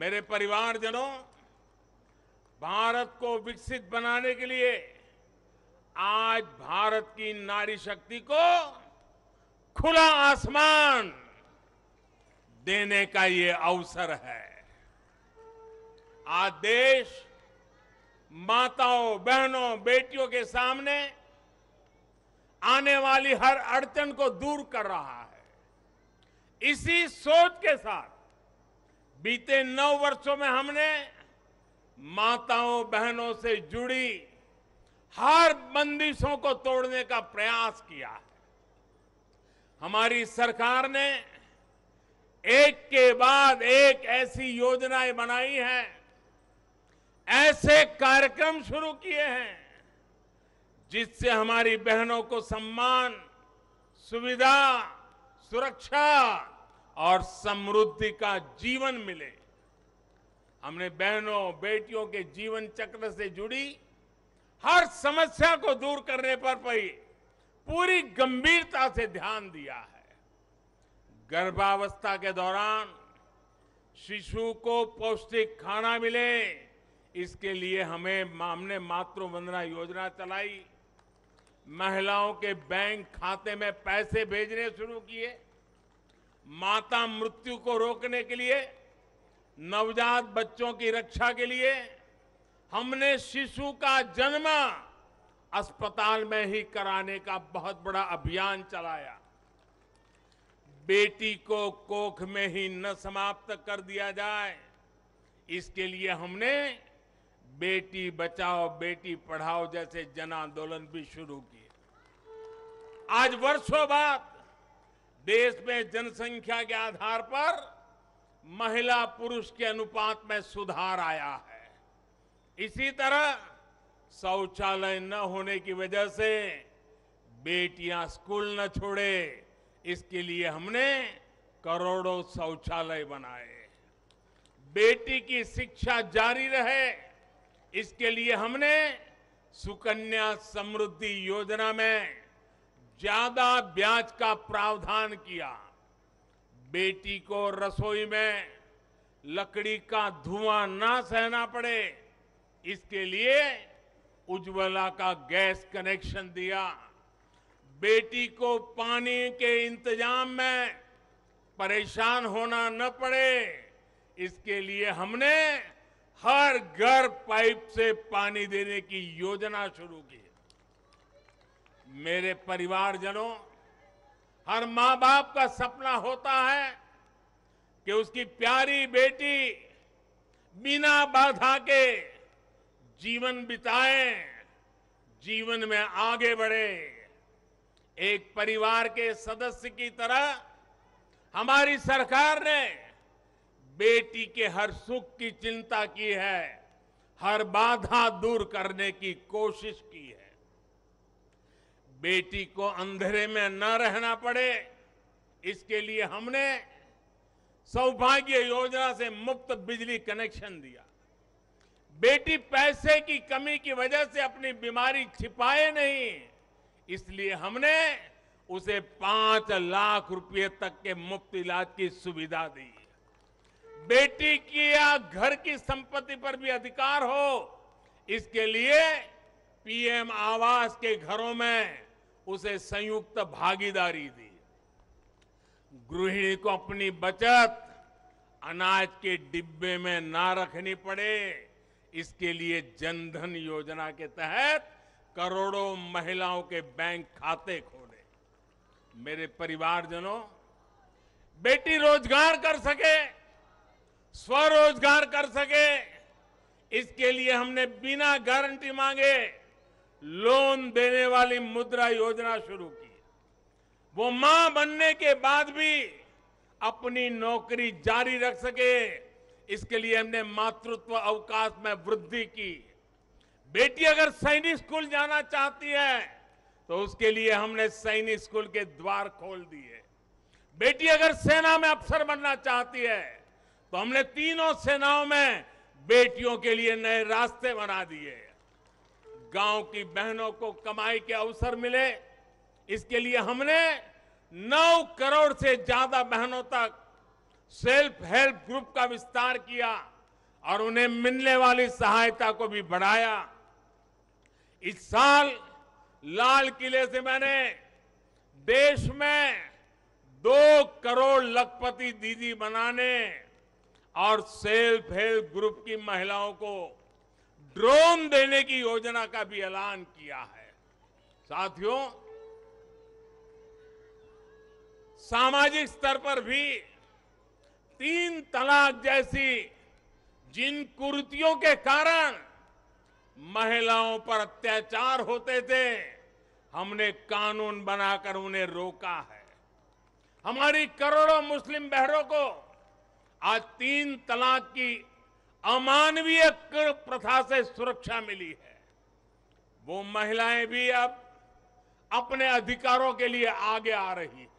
मेरे परिवारजनों भारत को विकसित बनाने के लिए आज भारत की नारी शक्ति को खुला आसमान देने का ये अवसर है आज देश माताओं बहनों बेटियों के सामने आने वाली हर अड़चन को दूर कर रहा है इसी सोच के साथ बीते नौ वर्षों में हमने माताओं बहनों से जुड़ी हर बंदिशों को तोड़ने का प्रयास किया है हमारी सरकार ने एक के बाद एक ऐसी योजनाएं बनाई हैं ऐसे कार्यक्रम शुरू किए हैं जिससे हमारी बहनों को सम्मान सुविधा सुरक्षा और समृद्धि का जीवन मिले हमने बहनों बेटियों के जीवन चक्र से जुड़ी हर समस्या को दूर करने पर भी पूरी गंभीरता से ध्यान दिया है गर्भावस्था के दौरान शिशु को पौष्टिक खाना मिले इसके लिए हमें हमने मातृ वंदना योजना चलाई महिलाओं के बैंक खाते में पैसे भेजने शुरू किए माता मृत्यु को रोकने के लिए नवजात बच्चों की रक्षा के लिए हमने शिशु का जन्म अस्पताल में ही कराने का बहुत बड़ा अभियान चलाया बेटी को कोख में ही न समाप्त कर दिया जाए इसके लिए हमने बेटी बचाओ बेटी पढ़ाओ जैसे जन आंदोलन भी शुरू किए आज वर्षों बाद देश में जनसंख्या के आधार पर महिला पुरुष के अनुपात में सुधार आया है इसी तरह शौचालय न होने की वजह से बेटियां स्कूल न छोड़े इसके लिए हमने करोड़ों शौचालय बनाए बेटी की शिक्षा जारी रहे इसके लिए हमने सुकन्या समृद्धि योजना में ज्यादा ब्याज का प्रावधान किया बेटी को रसोई में लकड़ी का धुआं ना सहना पड़े इसके लिए उज्ज्वला का गैस कनेक्शन दिया बेटी को पानी के इंतजाम में परेशान होना न पड़े इसके लिए हमने हर घर पाइप से पानी देने की योजना शुरू की मेरे परिवारजनों हर मां बाप का सपना होता है कि उसकी प्यारी बेटी बिना बाधा के जीवन बिताए जीवन में आगे बढ़े एक परिवार के सदस्य की तरह हमारी सरकार ने बेटी के हर सुख की चिंता की है हर बाधा दूर करने की कोशिश की है बेटी को अंधेरे में न रहना पड़े इसके लिए हमने सौभाग्य योजना से मुफ्त बिजली कनेक्शन दिया बेटी पैसे की कमी की वजह से अपनी बीमारी छिपाए नहीं इसलिए हमने उसे पांच लाख रुपए तक के मुफ्त इलाज की सुविधा दी बेटी की या घर की संपत्ति पर भी अधिकार हो इसके लिए पीएम आवास के घरों में उसे संयुक्त भागीदारी दी गृहिणी को अपनी बचत अनाज के डिब्बे में ना रखनी पड़े इसके लिए जनधन योजना के तहत करोड़ों महिलाओं के बैंक खाते खोले मेरे परिवारजनों बेटी रोजगार कर सके स्वरोजगार कर सके इसके लिए हमने बिना गारंटी मांगे लोन देने वाली मुद्रा योजना शुरू की वो मां बनने के बाद भी अपनी नौकरी जारी रख सके इसके लिए हमने मातृत्व अवकाश में वृद्धि की बेटी अगर सैनिक स्कूल जाना चाहती है तो उसके लिए हमने सैनिक स्कूल के द्वार खोल दिए बेटी अगर सेना में अफसर बनना चाहती है तो हमने तीनों सेनाओं में बेटियों के लिए नए रास्ते बना दिए गांव की बहनों को कमाई के अवसर मिले इसके लिए हमने 9 करोड़ से ज्यादा बहनों तक सेल्फ हेल्प ग्रुप का विस्तार किया और उन्हें मिलने वाली सहायता को भी बढ़ाया इस साल लाल किले से मैंने देश में दो करोड़ लखपति दीदी बनाने और सेल्फ हेल्प ग्रुप की महिलाओं को ड्रोन देने की योजना का भी ऐलान किया है साथियों सामाजिक स्तर पर भी तीन तलाक जैसी जिन कुर्तियों के कारण महिलाओं पर अत्याचार होते थे हमने कानून बनाकर उन्हें रोका है हमारी करोड़ों मुस्लिम बहनों को आज तीन तलाक की अमानवीय प्रथा से सुरक्षा मिली है वो महिलाएं भी अब अपने अधिकारों के लिए आगे आ रही हैं